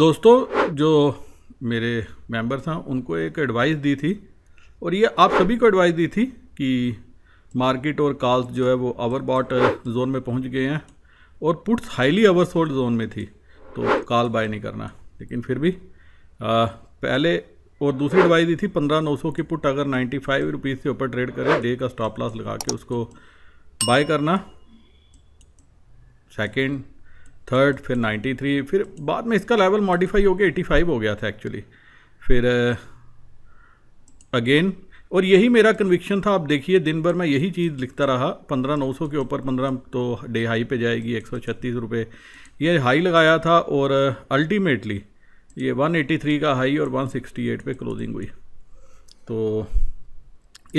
दोस्तों जो मेरे मेंबर्स हैं उनको एक एडवाइस दी थी और ये आप सभी को एडवाइस दी थी कि मार्केट और कॉल्स जो है वो आवर बॉट जोन में पहुंच गए हैं और puts highly oversold zone में थी तो कॉल बाय नहीं करना लेकिन फिर भी आ, पहले और दूसरी एडवाइस दी थी पंद्रह नौ सौ की पुट अगर नाइन्टी फाइव रुपीज़ से ऊपर ट्रेड करें डे का स्टॉप लॉस लगा के उसको बाय करना सेकेंड थर्ड फिर 93 फिर बाद में इसका लेवल मॉडिफाई हो गया 85 हो गया था एक्चुअली फिर अगेन uh, और यही मेरा कन्विक्शन था आप देखिए दिन भर मैं यही चीज़ लिखता रहा पंद्रह नौ सौ के ऊपर पंद्रह तो डे हाई पे जाएगी एक सौ छत्तीस रुपये ये हाई लगाया था और अल्टीमेटली uh, ये 183 का हाई और 168 पे क्लोजिंग हुई तो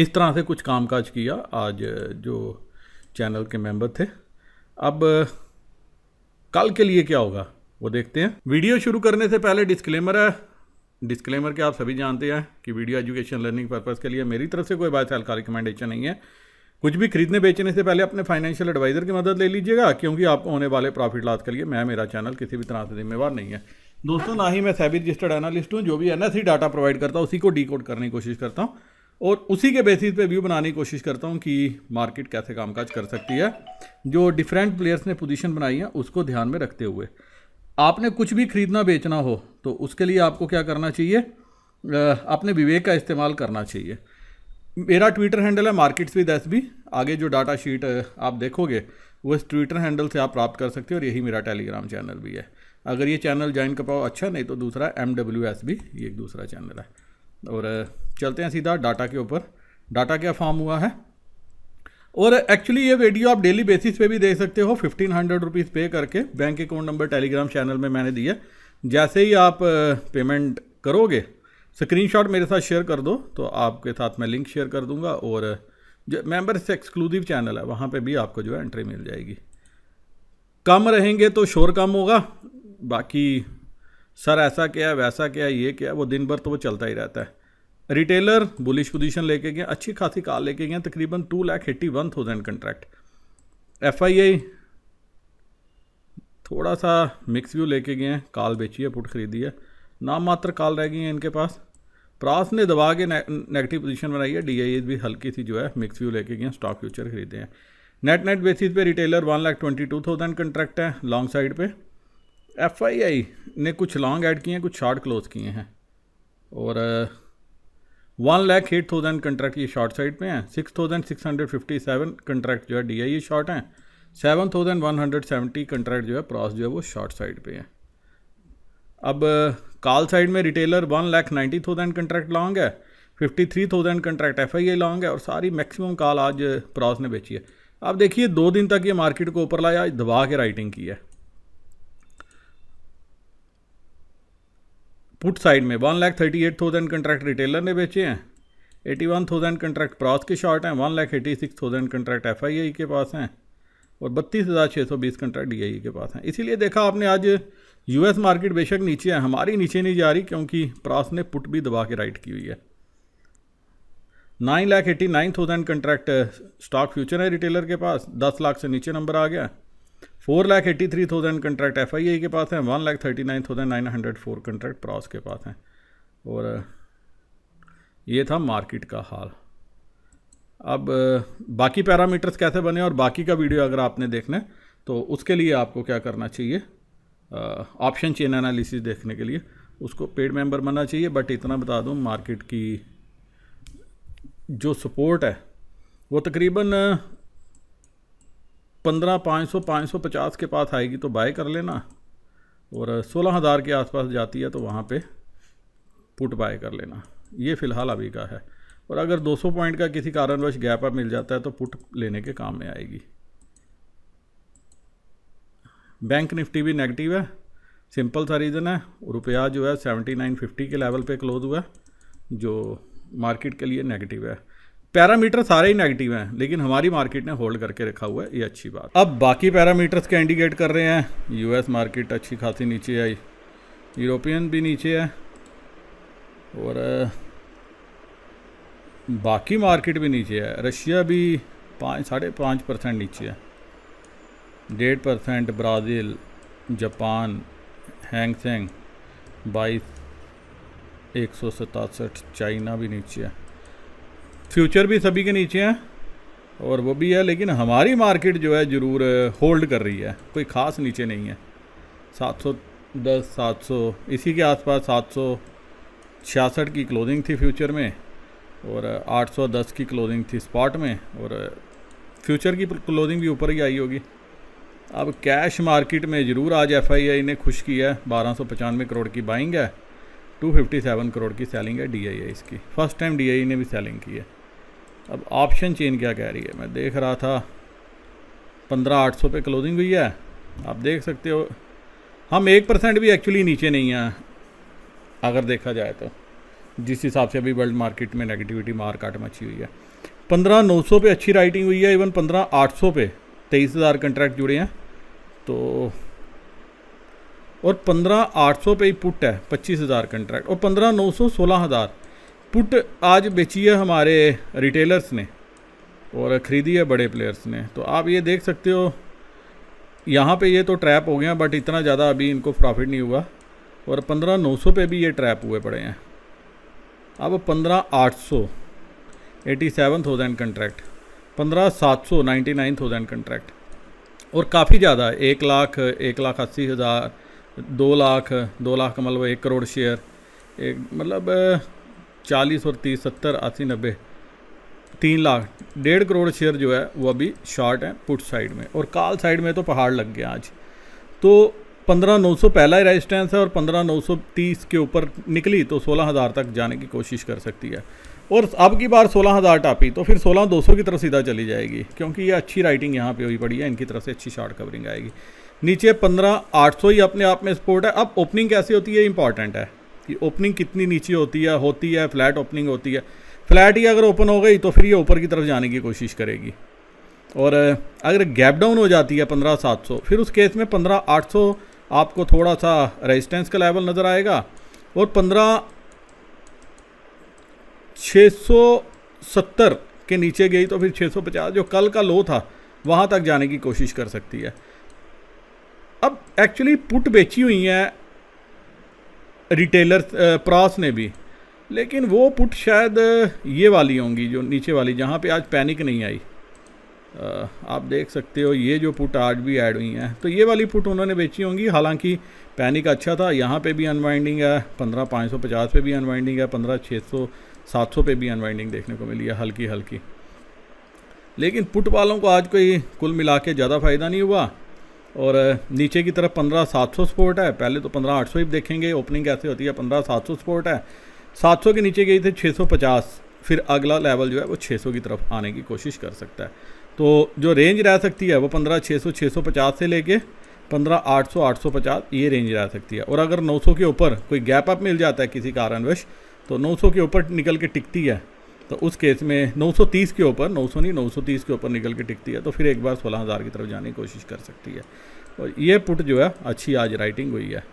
इस तरह से कुछ कामकाज किया आज uh, जो चैनल के मेंबर थे अब कल के लिए क्या होगा वो देखते हैं वीडियो शुरू करने से पहले डिस्क्लेमर है डिस्क्लेमर के आप सभी जानते हैं कि वीडियो एजुकेशन लर्निंग पर्पज़ के लिए मेरी तरफ से कोई बात का रिकमेंडेशन नहीं है कुछ भी खरीदने बेचने से पहले अपने फाइनेंशियल एडवाइज़र की मदद ले लीजिएगा क्योंकि आप होने वाले प्रॉफिट लॉस के लिए मैं मेरा चैनल किसी भी तरह से जिम्मेवार नहीं है दोस्तों ना ही मैं सैबी रजिस्टर्ड एनालिस्ट हूँ जो भी एन डाटा प्रोवाइड करता हूँ उसी को डी करने की कोशिश करता हूँ और उसी के बेसिस पे व्यू बनाने की कोशिश करता हूँ कि मार्केट कैसे कामकाज कर सकती है जो डिफरेंट प्लेयर्स ने पोजीशन बनाई है उसको ध्यान में रखते हुए आपने कुछ भी ख़रीदना बेचना हो तो उसके लिए आपको क्या करना चाहिए अपने विवेक का इस्तेमाल करना चाहिए मेरा ट्विटर हैंडल है मार्केट्स विद एस बी आगे जो डाटा शीट आप देखोगे वो इस ट्विटर हैंडल से आप प्राप्त कर सकते हो और यही मेरा टेलीग्राम चैनल भी है अगर ये चैनल ज्वाइन कर पाओ अच्छा नहीं तो दूसरा एम डब्ल्यू एस बी ये एक दूसरा चैनल है और चलते हैं सीधा डाटा के ऊपर डाटा क्या फॉर्म हुआ है और एक्चुअली ये वीडियो आप डेली बेसिस पे भी देख सकते हो फिफ्टीन हंड्रेड रुपीज़ पे करके bank account number Telegram channel में मैंने दिया जैसे ही आप पेमेंट करोगे स्क्रीनशॉट मेरे साथ शेयर कर दो तो आपके साथ मैं लिंक शेयर कर दूंगा और जो मेम्बर से एक्सक्लूसिव चैनल है वहाँ पे भी आपको जो है एंट्री मिल जाएगी कम रहेंगे तो शोर कम होगा बाकी सर ऐसा क्या है वैसा क्या है ये क्या है वो दिन भर तो वो चलता ही रहता है रिटेलर बुलिश पोजीशन लेके गए अच्छी खासी कार लेके गए तकरीबन two lakh eighty one thousand contract F I I थोड़ा सा मिक्स व्यू लेके गए हैं कॉल बेची है पुट खरीदी है नाम मात्र कॉल रह गई हैं इनके पास प्रास ने दबा के ने, नेगेटिव पोजीशन बनाई है डी भी हल्की सी जो है मिक्स व्यू लेके गए स्टॉक फ्यूचर खरीदे हैं नेट नेट बेसिस पे retailer one lakh twenty two thousand contract है लॉन्ग साइड पे एफ आई आई ने कुछ लॉन्ग ऐड किए हैं कुछ शार्ट क्लोज किए हैं और one lakh eight thousand contract ये शॉर्ट साइड पे हैं six thousand six hundred fifty seven contract जो है डी आई शॉर्ट हैं seven thousand one hundred seventy contract जो है प्रॉस जो है वो शॉर्ट साइड पे है अब कॉल साइड में retailer one lakh ninety thousand contract long है fifty three thousand contract F I I long है और सारी मैक्सिमम कॉल आज प्रॉस ने बेची है अब देखिए दो दिन तक ये मार्केट को ऊपर लाया आज दबा के राइटिंग की है पुट साइड में one lakh thirty eight thousand contract retailer ने बेचे हैं eighty one thousand contract pros के शॉर्ट हैं one lakh eighty six thousand contract F I I के पास हैं और बत्तीस हज़ार छः सौ बीस कंट्रैक्ट डी आई के पास हैं इसीलिए देखा आपने आज यू एस मार्केट बेशक नीचे है हमारी नीचे नहीं जा रही क्योंकि प्रास ने पुट भी दबा के राइट की हुई है nine lakh eighty nine thousand contract stock future है रिटेलर के पास दस लाख से नीचे नंबर आ गया four lakh eighty three thousand contract F I A के पास हैं one lakh thirty nine thousand nine hundred four contract pros के पास हैं और ये था मार्केट का हाल अब बाकी पैरामीटर्स कैसे बने और बाकी का वीडियो अगर आपने देखना है तो उसके लिए आपको क्या करना चाहिए ऑप्शन चेन एनालिसिस देखने के लिए उसको पेड मेंबर बनना चाहिए बट इतना बता दूँ मार्केट की जो सपोर्ट है वो तकरीबन पंद्रह पाँच सौ पाँच सौ पचास के पास आएगी तो बाय कर लेना और सोलह हज़ार के आसपास जाती है तो वहाँ पे पुट बाय कर लेना ये फ़िलहाल अभी का है और अगर 200 पॉइंट का किसी कारणवश गैप मिल जाता है तो पुट लेने के काम में आएगी बैंक निफ्टी भी नेगेटिव है सिंपल सा रीज़न है रुपया जो है 7950 के लेवल पे क्लोज हुआ है जो मार्केट के लिए नेगेटिव है पैरामीटर सारे ही नेगेटिव हैं लेकिन हमारी मार्केट ने होल्ड करके रखा हुआ है ये अच्छी बात अब बाकी पैरामीटर्स के इंडिकेट कर रहे हैं यूएस मार्केट अच्छी खासी नीचे आई यूरोपियन भी नीचे है और बाकी मार्केट भी नीचे है रशिया भी पाँच साढ़े पाँच परसेंट नीचे है डेढ़ परसेंट ब्राज़ील जापान हैंगसेंग बाईस एक सौ सतासठ चाइना भी नीचे है फ्यूचर भी सभी के नीचे हैं और वो भी है लेकिन हमारी मार्केट जो है ज़रूर होल्ड कर रही है कोई ख़ास नीचे नहीं है सात सौ दस सात सौ इसी के आसपास सात सौ छियासठ की क्लोजिंग थी फ्यूचर में और 810 की क्लोजिंग थी स्पॉट में और फ्यूचर की क्लोजिंग भी ऊपर ही आई होगी अब कैश मार्केट में ज़रूर आज एफ ने खुश किया है बारह करोड़ की बाइंग है 257 करोड़ की सेलिंग है डी इसकी फ़र्स्ट टाइम डी ने भी सेलिंग की है अब ऑप्शन चेन क्या कह रही है मैं देख रहा था पंद्रह आठ सौ पे क्लोजिंग हुई है आप देख सकते हो हम एक परसेंट भी एक्चुअली नीचे नहीं हैं अगर देखा जाए तो जिस हिसाब से अभी वर्ल्ड मार्केट में नेगेटिविटी मार्केट में अच्छी हुई है पंद्रह नौ सौ पे अच्छी राइटिंग हुई है इवन पंद्रह आठ सौ पे तेईस हज़ार कंट्रैक्ट जुड़े हैं तो और पंद्रह आठ सौ पे ही पुट है पच्चीस हज़ार कंट्रैक्ट और पंद्रह नौ सौ सोलह हज़ार पुट आज बेची है हमारे रिटेलर्स ने और ख़रीदी है बड़े प्लेयर्स ने तो आप ये देख सकते हो यहाँ पे ये तो ट्रैप हो गया बट इतना ज़्यादा अभी इनको प्रॉफिट नहीं हुआ और पंद्रह नौ सौ पर भी ये ट्रैप हुए पड़े हैं अब पंद्रह आठ सौ एटी सेवन थाउजेंड कंट्रैक्ट पंद्रह सात सौ नाइन्टी नाइन थाउजेंड कंट्रैक्ट और काफ़ी ज़्यादा एक लाख एक लाख अस्सी हज़ार दो लाख दो लाख का मतलब एक करोड़ शेयर एक मतलब चालीस और तीस सत्तर अस्सी नब्बे तीन लाख डेढ़ करोड़ शेयर जो है वो अभी शॉर्ट है पुट साइड में और काल साइड में तो पहाड़ लग गया आज तो पंद्रह नौ सौ पहला ही रेजिस्टेंस है और पंद्रह नौ सौ तीस के ऊपर निकली तो सोलह हज़ार तक जाने की कोशिश कर सकती है और अब की बार सोलह हज़ार टापी तो फिर सोलह दो सौ की तरफ सीधा चली जाएगी क्योंकि ये अच्छी राइटिंग यहाँ पे हुई पड़ी है इनकी तरफ से अच्छी शॉर्ट कवरिंग आएगी नीचे पंद्रह आठ सौ ही अपने आप में सपोर्ट है अब ओपनिंग कैसी होती है इंपॉर्टेंट है कि ओपनिंग कितनी नीचे होती है होती है फ्लैट ओपनिंग होती है फ्लैट ही अगर ओपन हो गई तो फिर ये ऊपर की तरफ जाने की कोशिश करेगी और अगर गैप डाउन हो जाती है पंद्रह सात सौ फिर उस केस में पंद्रह आठ सौ आपको थोड़ा सा रेजिस्टेंस का लेवल नज़र आएगा और पंद्रह छः सौ सत्तर के नीचे गई तो फिर छः सौ पचास जो कल का लो था वहाँ तक जाने की कोशिश कर सकती है अब एक्चुअली पुट बेची हुई हैं रिटेलर प्रास uh, ने भी लेकिन वो पुट शायद uh, ये वाली होंगी जो नीचे वाली जहाँ पे आज पैनिक नहीं आई uh, आप देख सकते हो ये जो पुट आज भी ऐड हुई हैं तो ये वाली पुट उन्होंने बेची होंगी हालांकि पैनिक अच्छा था यहाँ पे भी अनवाइंडिंग है पंद्रह पाँच सौ पचास पे भी अनवाइंडिंग है पंद्रह छः सौ सात सौ पे भी अनवाइंडिंग देखने को मिली है हल्की हल्की लेकिन पुट वालों को आज कोई कुल मिला के ज़्यादा फ़ायदा नहीं हुआ और नीचे की तरफ पंद्रह सात सौ सपोर्ट है पहले तो पंद्रह आठ सौ ही देखेंगे ओपनिंग कैसे होती है पंद्रह सात सौ सपोर्ट है सात सौ के नीचे गई थी छः सौ पचास फिर अगला लेवल जो है वो छः सौ की तरफ आने की कोशिश कर सकता है तो जो रेंज रह सकती है वो पंद्रह छः सौ छः सौ पचास से लेके पंद्रह आठ सौ आठ सौ पचास ये रेंज रह सकती है और अगर नौ सौ के ऊपर कोई गैप अप मिल जाता है किसी कारणवश तो सौ के ऊपर निकल के टिकती है तो उस केस में 930 के ऊपर 900 नहीं 930 के ऊपर निकल के टिकती है तो फिर एक बार सोलह हज़ार की तरफ जाने की कोशिश कर सकती है और ये पुट जो है अच्छी आज राइटिंग हुई है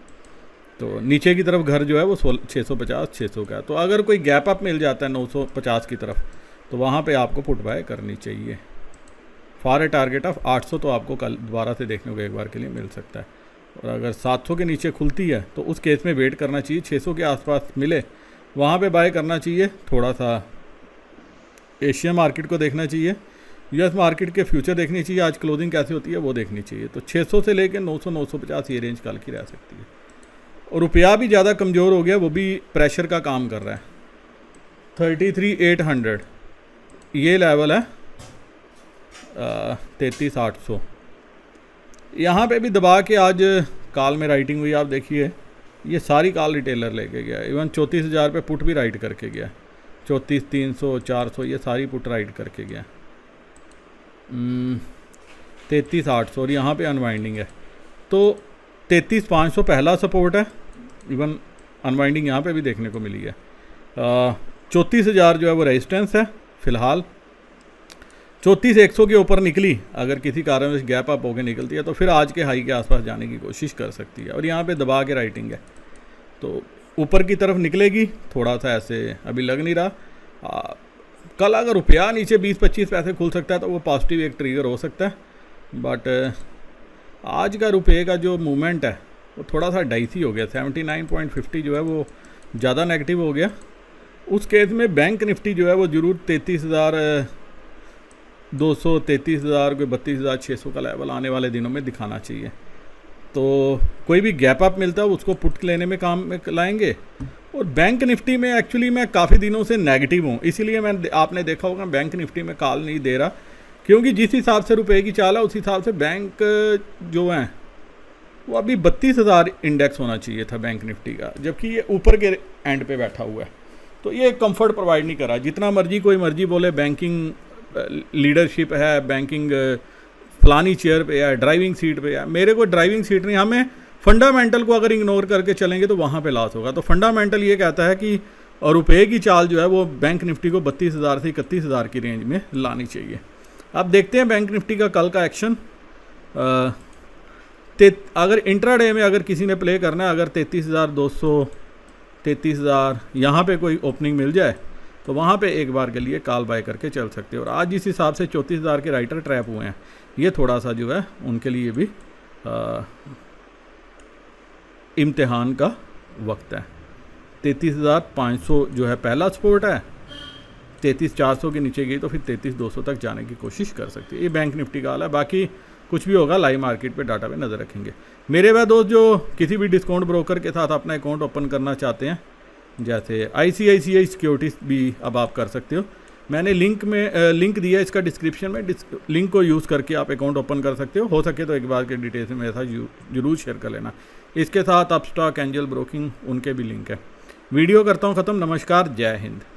तो नीचे की तरफ घर जो है वो सोलह छः सौ पचास छः सौ का तो अगर कोई गैप अप मिल जाता है नौ सौ पचास की तरफ तो वहाँ पर आपको पुट बाय करनी चाहिए फार ए टारगेट ऑफ आठ सौ तो आपको कल दोबारा से देखने को एक बार के लिए मिल सकता है और अगर सात सौ के नीचे खुलती है तो उस केस में वेट करना चाहिए छः सौ के आसपास मिले वहाँ पे बाय करना चाहिए थोड़ा सा एशिया मार्केट को देखना चाहिए यूएस मार्केट के फ्यूचर देखनी चाहिए आज क्लोजिंग कैसे होती है वो देखनी चाहिए तो 600 से लेकर 900 950 ये रेंज कल की रह सकती है और रुपया भी ज़्यादा कमज़ोर हो गया वो भी प्रेशर का काम कर रहा है थर्टी थ्री एट हंड्रेड ये लेवल है तैतीस आठ सौ यहाँ पर भी दबा के आज कॉल में राइटिंग हुई आप देखिए ये सारी कॉल रिटेलर लेके गया इवन चौंतीस हज़ार पुट भी राइट करके गया है चौंतीस तीन सौ चार सौ ये सारी पुट राइड करके गया हम्म, तैतीस आठ सौ और यहाँ पे अनवाइंडिंग है तो तैतीस पाँच सौ पहला सपोर्ट है इवन अनवाइंडिंग यहाँ पे भी देखने को मिली है चौंतीस हज़ार जो है वो रेजिस्टेंस है फ़िलहाल चौंतीस एक सौ के ऊपर निकली अगर किसी कारण गैप अप होकर निकलती है तो फिर आज के हाई के आसपास जाने की कोशिश कर सकती है और यहाँ पे दबा के राइटिंग है तो ऊपर की तरफ निकलेगी थोड़ा सा ऐसे अभी लग नहीं रहा आ, कल अगर रुपया नीचे 20-25 पैसे खुल सकता है तो वो पॉजिटिव एक ट्रिगर हो सकता है बट आज का रुपये का जो मूवमेंट है वो थोड़ा सा डाइसी हो गया 79.50 जो है वो ज़्यादा नेगेटिव हो गया उस केस में बैंक निफ्टी जो है वो ज़रूर तैतीस हज़ार दो सौ तैंतीस हज़ार कोई बत्तीस हज़ार छः सौ का लेवल आने वाले दिनों में दिखाना चाहिए तो कोई भी गैप अप मिलता है उसको पुट लेने में काम में लाएंगे और बैंक निफ्टी में एक्चुअली मैं काफ़ी दिनों से नेगेटिव हूँ इसीलिए मैं आपने देखा होगा बैंक निफ्टी में काल नहीं दे रहा क्योंकि जिस हिसाब से रुपए की चाल है उस हिसाब से बैंक जो हैं वो अभी बत्तीस हज़ार इंडेक्स होना चाहिए था बैंक निफ्टी का जबकि ये ऊपर के एंड पे बैठा हुआ है तो ये कंफर्ट प्रोवाइड नहीं करा जितना मर्जी कोई मर्जी बोले बैंकिंग लीडरशिप है बैंकिंग फलानी चेयर पे या ड्राइविंग सीट पे या मेरे को ड्राइविंग सीट नहीं हमें फंडामेंटल को अगर इग्नोर करके चलेंगे तो वहाँ पे लॉस होगा तो फंडामेंटल ये कहता है कि रुपये की चाल जो है वो बैंक निफ्टी को बत्तीस हज़ार से इकतीस हज़ार की रेंज में लानी चाहिए अब देखते हैं बैंक निफ्टी का कल का एक्शन अगर अगर इंट्राडे में अगर किसी ने प्ले करना है अगर तैंतीस हज़ार दो सौ तैंतीस हज़ार यहाँ पर कोई ओपनिंग मिल जाए तो वहाँ पे एक बार के लिए काल बाय करके चल सकते हो और आज इस हिसाब से चौंतीस हज़ार के राइटर ट्रैप हुए हैं ये थोड़ा सा जो है उनके लिए भी इम्तहान का वक्त है तैंतीस हज़ार पाँच सौ जो है पहला सपोर्ट है तैंतीस चार सौ के नीचे गई तो फिर तैंतीस दो सौ तक जाने की कोशिश कर सकती है ये बैंक निफ्टी का हाल है बाकी कुछ भी होगा लाइव मार्केट पे डाटा पे नज़र रखेंगे मेरे वह दोस्त जो किसी भी डिस्काउंट ब्रोकर के साथ अपना अकाउंट ओपन करना चाहते हैं जैसे आई सी आई सी आई सिक्योरिटीज़ भी अब आप कर सकते हो मैंने लिंक में लिंक दिया इसका डिस्क्रिप्शन में लिंक को यूज़ करके आप अकाउंट ओपन कर सकते हो हो सके तो एक बार के डिटेल्स में मेरे साथ जरूर शेयर कर लेना इसके साथ आप स्टॉक एंजल ब्रोकिंग उनके भी लिंक है वीडियो करता हूँ ख़त्म नमस्कार जय हिंद